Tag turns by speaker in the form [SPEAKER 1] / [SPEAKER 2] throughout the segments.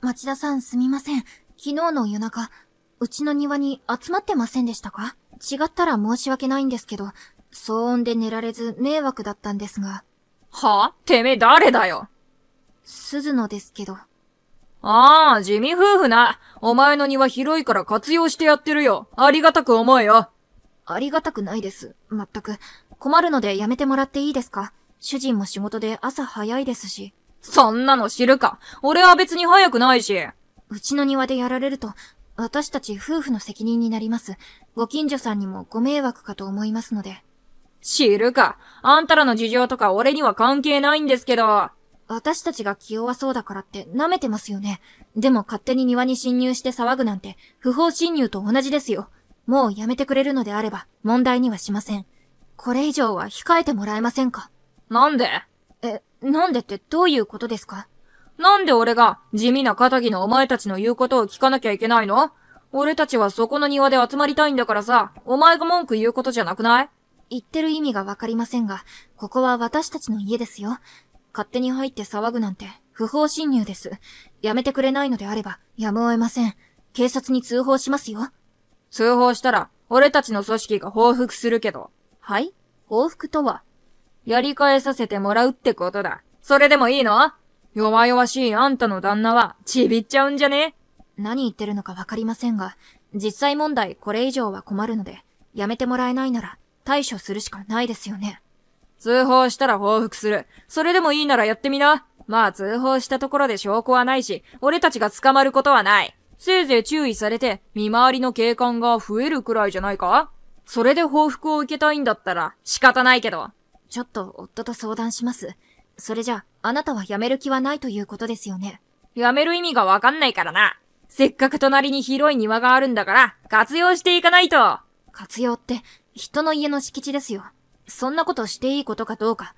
[SPEAKER 1] 町田さんすみません。昨日の夜中、うちの庭に集まってませんでしたか違ったら申し訳ないんですけど、騒音で寝られず迷惑だったんですが。はてめえ誰だよ鈴野ですけど。ああ、地味夫婦な。お前の庭広いから活用してやってるよ。ありがたく思えよ。ありがたくないです。まったく。困るのでやめてもらっていいですか主人も仕事で朝早いですし。そんなの知るか。俺は別に早くないし。うちの庭でやられると、私たち夫婦の責任になります。ご近所さんにもご迷惑かと思いますので。知るか。あんたらの事情とか俺には関係ないんですけど。私たちが気弱そうだからって舐めてますよね。でも勝手に庭に侵入して騒ぐなんて不法侵入と同じですよ。もうやめてくれるのであれば問題にはしません。これ以上は控えてもらえませんかなんでえ、なんでってどういうことですかなんで俺が地味な仇のお前たちの言うことを聞かなきゃいけないの俺たちはそこの庭で集まりたいんだからさ、お前が文句言うことじゃなくない言ってる意味がわかりませんが、ここは私たちの家ですよ。勝手に入って騒ぐなんて、不法侵入です。やめてくれないのであれば、やむを得ません。警察に通報しますよ。通報したら、俺たちの組織が報復するけど。はい報復とはやり返させてもらうってことだ。それでもいいの弱々しいあんたの旦那は、ちびっちゃうんじゃね何言ってるのかわかりませんが、実際問題これ以上は困るので、やめてもらえないなら対処するしかないですよね。通報したら報復する。それでもいいならやってみな。まあ通報したところで証拠はないし、俺たちが捕まることはない。せいぜい注意されて、見回りの警官が増えるくらいじゃないかそれで報復を受けたいんだったら、仕方ないけど。ちょっと夫と相談します。それじゃ、あなたは辞める気はないということですよね。辞める意味がわかんないからな。せっかく隣に広い庭があるんだから、活用していかないと。活用って、人の家の敷地ですよ。そんなことしていいことかどうか、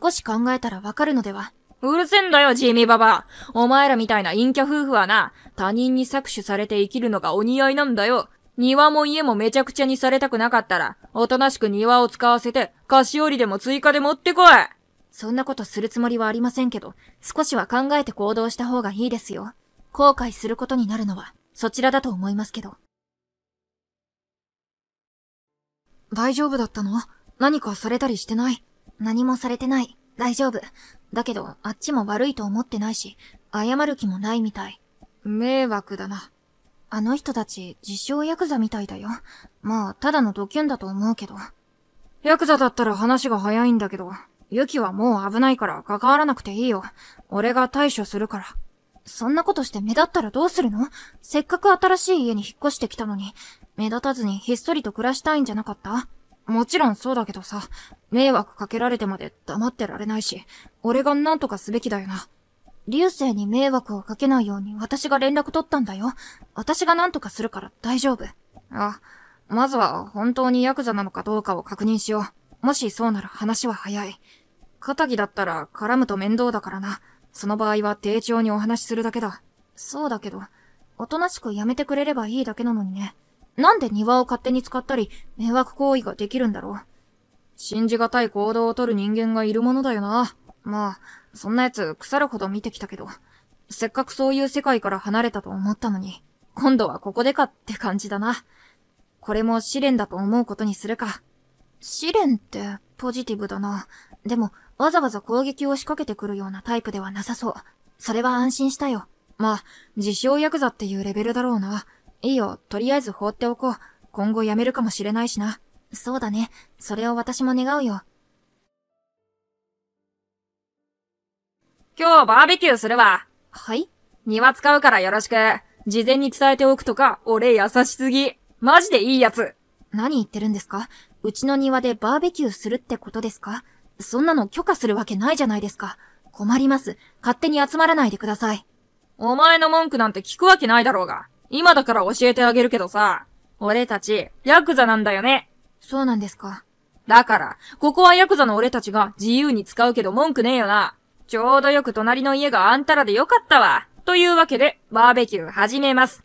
[SPEAKER 1] 少し考えたらわかるのではうるせえんだよ、ジミーババお前らみたいな陰キャ夫婦はな、他人に搾取されて生きるのがお似合いなんだよ。庭も家もめちゃくちゃにされたくなかったら、おとなしく庭を使わせて、菓子折りでも追加で持ってこいそんなことするつもりはありませんけど、少しは考えて行動した方がいいですよ。後悔することになるのは、そちらだと思いますけど。大丈夫だったの何かされたりしてない何もされてない。大丈夫。だけど、あっちも悪いと思ってないし、謝る気もないみたい。迷惑だな。あの人たち、自称ヤクザみたいだよ。まあ、ただのドキュンだと思うけど。ヤクザだったら話が早いんだけど、ユキはもう危ないから関わらなくていいよ。俺が対処するから。そんなことして目立ったらどうするのせっかく新しい家に引っ越してきたのに、目立たずにひっそりと暮らしたいんじゃなかったもちろんそうだけどさ、迷惑かけられてまで黙ってられないし、俺が何とかすべきだよな。流星に迷惑をかけないように私が連絡取ったんだよ。私が何とかするから大丈夫。あ、まずは本当にヤクザなのかどうかを確認しよう。もしそうなら話は早い。片木だったら絡むと面倒だからな。その場合は丁重にお話しするだけだ。そうだけど、おとなしくやめてくれればいいだけなのにね。なんで庭を勝手に使ったり、迷惑行為ができるんだろう。信じがたい行動をとる人間がいるものだよな。まあ、そんなやつ腐るほど見てきたけど、せっかくそういう世界から離れたと思ったのに、今度はここでかって感じだな。これも試練だと思うことにするか。試練ってポジティブだな。でも、わざわざ攻撃を仕掛けてくるようなタイプではなさそう。それは安心したよ。まあ、自称ヤクザっていうレベルだろうな。いいよ、とりあえず放っておこう。今後辞めるかもしれないしな。そうだね。それを私も願うよ。今日バーベキューするわ。はい庭使うからよろしく。事前に伝えておくとか、俺優しすぎ。マジでいいやつ。何言ってるんですかうちの庭でバーベキューするってことですかそんなの許可するわけないじゃないですか。困ります。勝手に集まらないでください。お前の文句なんて聞くわけないだろうが。今だから教えてあげるけどさ。俺たち、ヤクザなんだよね。そうなんですか。だから、ここはヤクザの俺たちが自由に使うけど文句ねえよな。ちょうどよく隣の家があんたらでよかったわ。というわけで、バーベキュー始めます。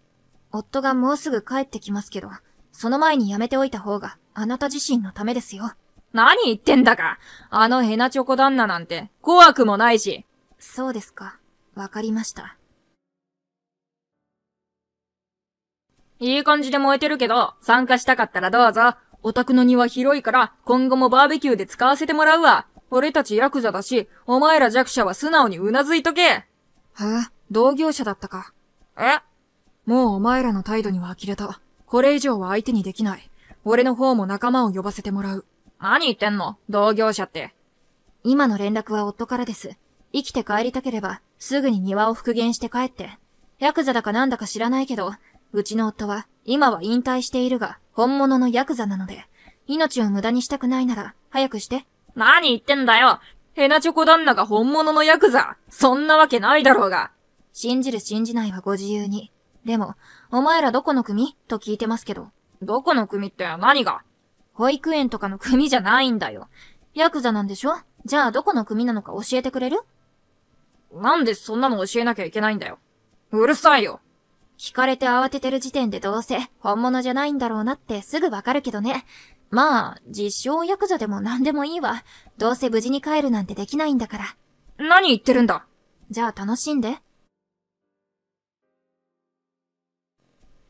[SPEAKER 1] 夫がもうすぐ帰ってきますけど、その前にやめておいた方が、あなた自身のためですよ。何言ってんだか。あのヘナチョコ旦那なんて、怖くもないし。そうですか。わかりました。いい感じで燃えてるけど、参加したかったらどうぞ。お宅の庭広いから、今後もバーベキューで使わせてもらうわ。俺たちヤクザだし、お前ら弱者は素直にうなずいとけはえ、同業者だったか。えもうお前らの態度には呆れた。これ以上は相手にできない。俺の方も仲間を呼ばせてもらう。何言ってんの同業者って。今の連絡は夫からです。生きて帰りたければ、すぐに庭を復元して帰って。ヤクザだかなんだか知らないけど、うちの夫は、今は引退しているが、本物のヤクザなので、命を無駄にしたくないなら、早くして。何言ってんだよヘナチョコ旦那が本物のヤクザそんなわけないだろうが信じる信じないはご自由に。でも、お前らどこの組と聞いてますけど。どこの組って何が保育園とかの組じゃないんだよ。ヤクザなんでしょじゃあどこの組なのか教えてくれるなんでそんなの教えなきゃいけないんだよ。うるさいよ。聞かれて慌ててる時点でどうせ本物じゃないんだろうなってすぐわかるけどね。まあ、自称ヤクザでも何でもいいわ。どうせ無事に帰るなんてできないんだから。何言ってるんだじゃあ楽しんで。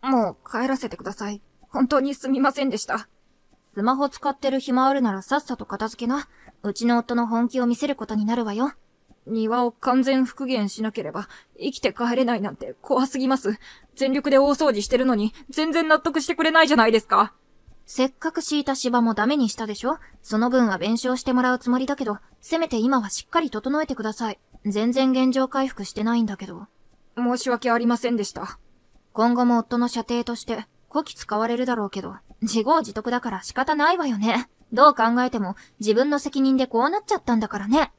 [SPEAKER 1] もう帰らせてください。本当にすみませんでした。スマホ使ってる暇あるならさっさと片付けな。うちの夫の本気を見せることになるわよ。庭を完全復元しなければ、生きて帰れないなんて怖すぎます。全力で大掃除してるのに、全然納得してくれないじゃないですか。せっかく敷いた芝もダメにしたでしょその分は弁償してもらうつもりだけど、せめて今はしっかり整えてください。全然現状回復してないんだけど。申し訳ありませんでした。今後も夫の射程として、こき使われるだろうけど、自業自得だから仕方ないわよね。どう考えても、自分の責任でこうなっちゃったんだからね。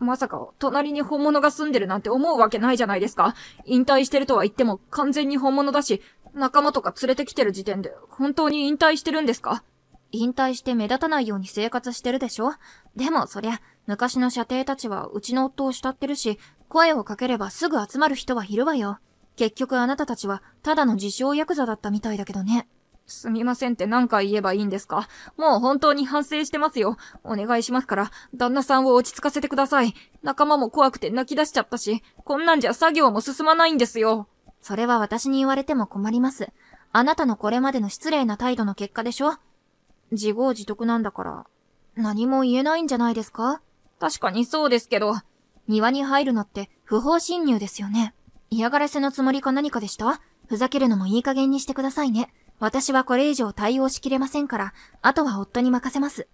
[SPEAKER 1] まさか、隣に本物が住んでるなんて思うわけないじゃないですか。引退してるとは言っても、完全に本物だし、仲間とか連れてきてる時点で、本当に引退してるんですか引退して目立たないように生活してるでしょでもそりゃ、昔の射程たちはうちの夫を慕ってるし、声をかければすぐ集まる人はいるわよ。結局あなたたちは、ただの自称ヤクザだったみたいだけどね。すみませんって何回言えばいいんですかもう本当に反省してますよ。お願いしますから、旦那さんを落ち着かせてください。仲間も怖くて泣き出しちゃったし、こんなんじゃ作業も進まないんですよ。それは私に言われても困ります。あなたのこれまでの失礼な態度の結果でしょ自業自得なんだから、何も言えないんじゃないですか確かにそうですけど、庭に入るのって不法侵入ですよね。嫌がらせのつもりか何かでしたふざけるのもいい加減にしてくださいね。私はこれ以上対応しきれませんから、あとは夫に任せます。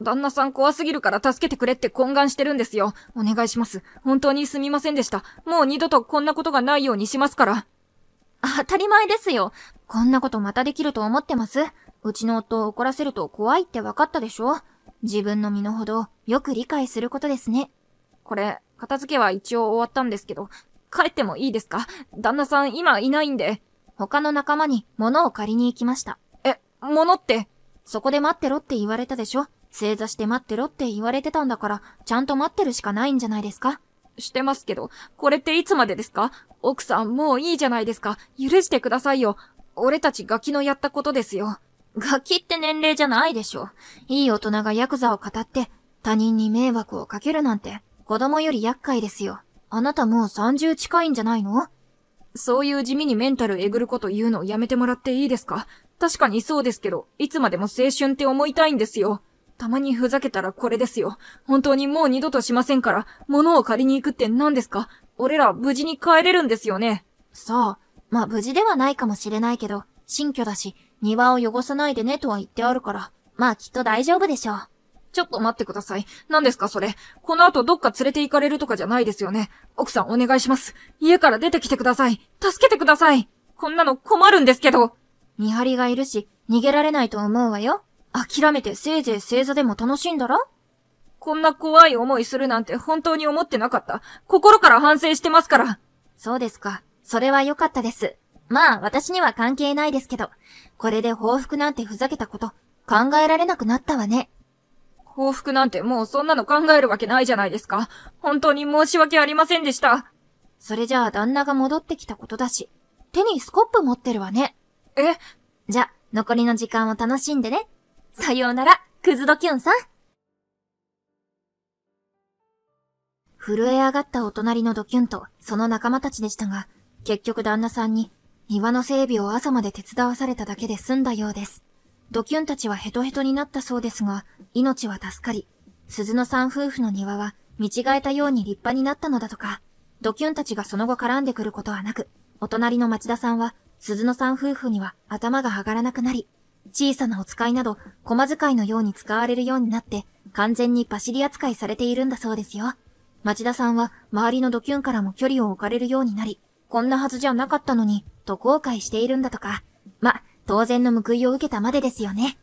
[SPEAKER 1] 旦那さん怖すぎるから助けてくれって懇願してるんですよ。お願いします。本当にすみませんでした。もう二度とこんなことがないようにしますから。当たり前ですよ。こんなことまたできると思ってますうちの夫を怒らせると怖いって分かったでしょ自分の身の程よく理解することですね。これ、片付けは一応終わったんですけど、帰ってもいいですか旦那さん今いないんで。他の仲間に物を借りに行きました。え、物ってそこで待ってろって言われたでしょ正座して待ってろって言われてたんだから、ちゃんと待ってるしかないんじゃないですかしてますけど、これっていつまでですか奥さん、もういいじゃないですか。許してくださいよ。俺たちガキのやったことですよ。ガキって年齢じゃないでしょ。いい大人がヤクザを語って、他人に迷惑をかけるなんて、子供より厄介ですよ。あなたもう30近いんじゃないのそういう地味にメンタルえぐること言うのやめてもらっていいですか確かにそうですけど、いつまでも青春って思いたいんですよ。たまにふざけたらこれですよ。本当にもう二度としませんから、物を借りに行くって何ですか俺ら無事に帰れるんですよね。そう。まあ無事ではないかもしれないけど、新居だし、庭を汚さないでねとは言ってあるから、まあきっと大丈夫でしょう。ちょっと待ってください。何ですかそれ。この後どっか連れて行かれるとかじゃないですよね。奥さんお願いします。家から出てきてください。助けてください。こんなの困るんですけど。見張りがいるし、逃げられないと思うわよ。諦めてせいぜい星座でも楽しんだらこんな怖い思いするなんて本当に思ってなかった。心から反省してますから。そうですか。それは良かったです。まあ、私には関係ないですけど、これで報復なんてふざけたこと、考えられなくなったわね。報復なんてもうそんなの考えるわけないじゃないですか。本当に申し訳ありませんでした。それじゃあ旦那が戻ってきたことだし、手にスコップ持ってるわね。えじゃ、残りの時間を楽しんでね。さようなら、クズドキュンさん。震え上がったお隣のドキュンとその仲間たちでしたが、結局旦那さんに庭の整備を朝まで手伝わされただけで済んだようです。ドキュンたちはヘトヘトになったそうですが、命は助かり、鈴野さん夫婦の庭は見違えたように立派になったのだとか、ドキュンたちがその後絡んでくることはなく、お隣の町田さんは鈴野さん夫婦には頭が上がらなくなり、小さなお使いなど、駒使いのように使われるようになって、完全にパシリ扱いされているんだそうですよ。町田さんは周りのドキュンからも距離を置かれるようになり、こんなはずじゃなかったのに、と後悔しているんだとか。ま、当然の報いを受けたまでですよね。